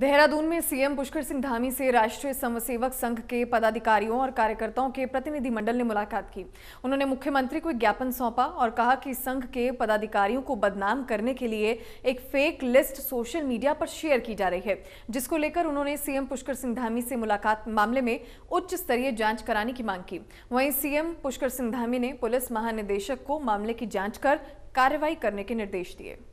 देहरादून में सीएम पुष्कर सिंह धामी से राष्ट्रीय समसेवक संघ के पदाधिकारियों और कार्यकर्ताओं के प्रतिनिधिमंडल ने मुलाकात की उन्होंने मुख्यमंत्री को ज्ञापन सौंपा और कहा कि संघ के पदाधिकारियों को बदनाम करने के लिए एक फेक लिस्ट सोशल मीडिया पर शेयर की जा रही है जिसको लेकर उन्होंने सीएम पुष्कर सिंह धामी से मुलाकात मामले में उच्च स्तरीय जाँच कराने की मांग की वहीं सीएम पुष्कर सिंह धामी ने पुलिस महानिदेशक को मामले की जाँच कर कार्रवाई करने के निर्देश दिए